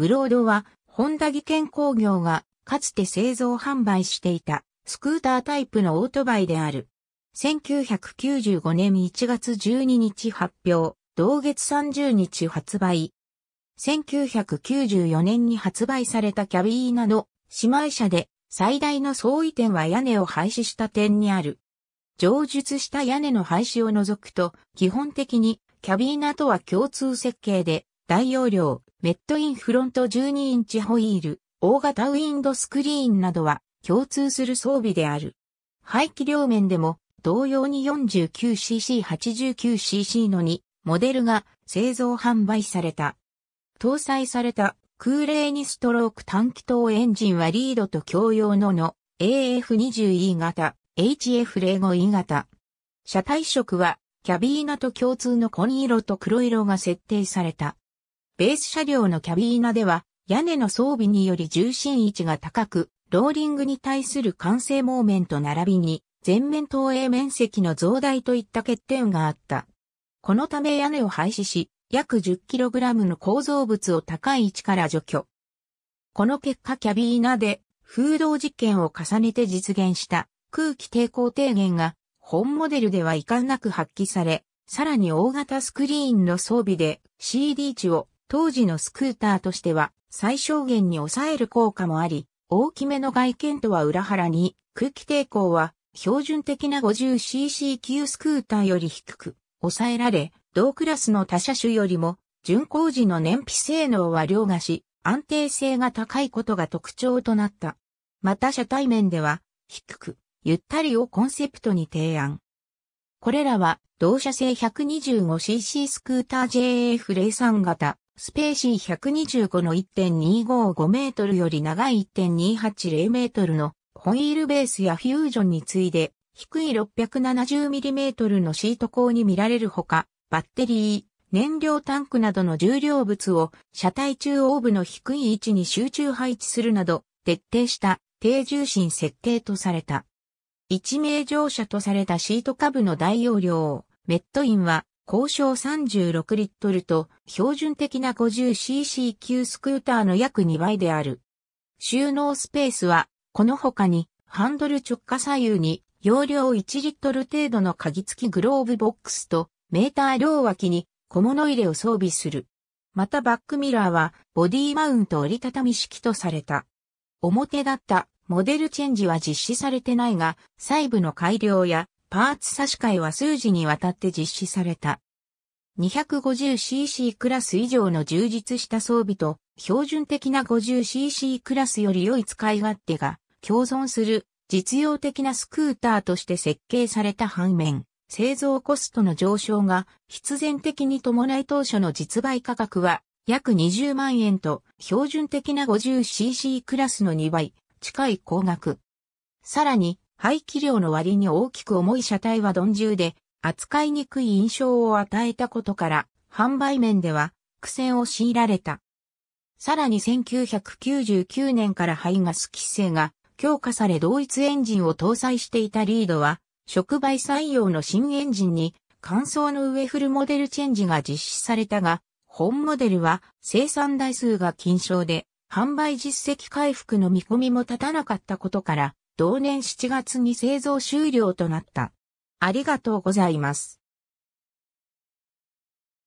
ブロードは、本田技研工業が、かつて製造販売していた、スクータータイプのオートバイである。1995年1月12日発表、同月30日発売。1994年に発売されたキャビーナの姉妹車で最大の相違点は屋根を廃止した点にある。上述した屋根の廃止を除くと基本的にキャビーナとは共通設計で大容量、メットインフロント12インチホイール、大型ウィンドスクリーンなどは共通する装備である。排気両面でも同様に 49cc89cc の2モデルが製造販売された。搭載された空冷2ストローク短気筒エンジンはリードと共用のの AF20E 型、HF05E 型。車体色はキャビーナと共通の紺色と黒色が設定された。ベース車両のキャビーナでは、屋根の装備により重心位置が高く、ローリングに対する完成モーメント並びに、全面投影面積の増大といった欠点があった。このため屋根を廃止し、約 10kg の構造物を高い位置から除去。この結果キャビーナで風洞実験を重ねて実現した空気抵抗低減が本モデルでは遺憾なく発揮され、さらに大型スクリーンの装備で C d 値を当時のスクーターとしては最小限に抑える効果もあり、大きめの外見とは裏腹に空気抵抗は標準的な 50cc 級スクーターより低く抑えられ、同クラスの他車種よりも巡航時の燃費性能は凌駕し、安定性が高いことが特徴となった。また車体面では低く、ゆったりをコンセプトに提案。これらは同社製 125cc スクーター JF03 型スペーシー125の1.255メートルより長い1.280メートルのホイールベースやフュージョンに次いで低い6 7 0トルのシート高に見られるほか、バッテリー、燃料タンクなどの重量物を車体中央部の低い位置に集中配置するなど、徹底した低重心設計とされた。一名乗車とされたシート下部の大容量、メットインは交渉36リットルと標準的な 50cc 級スクーターの約2倍である。収納スペースは、この他に、ハンドル直下左右に、容量1リットル程度の鍵付きグローブボックスと、メーター両脇に小物入れを装備する。またバックミラーは、ボディマウント折りたたみ式とされた。表だったモデルチェンジは実施されてないが、細部の改良やパーツ差し替えは数時にわたって実施された。250cc クラス以上の充実した装備と標準的な 50cc クラスより良い使い勝手が共存する実用的なスクーターとして設計された反面、製造コストの上昇が必然的に伴い当初の実売価格は約20万円と標準的な 50cc クラスの2倍近い高額。さらに排気量の割に大きく重い車体は鈍重で、扱いにくい印象を与えたことから、販売面では苦戦を強いられた。さらに1999年から排ガス規制が強化され同一エンジンを搭載していたリードは、触媒採用の新エンジンに、乾燥の上フルモデルチェンジが実施されたが、本モデルは生産台数が緊張で、販売実績回復の見込みも立たなかったことから、同年7月に製造終了となった。ありがとうございます。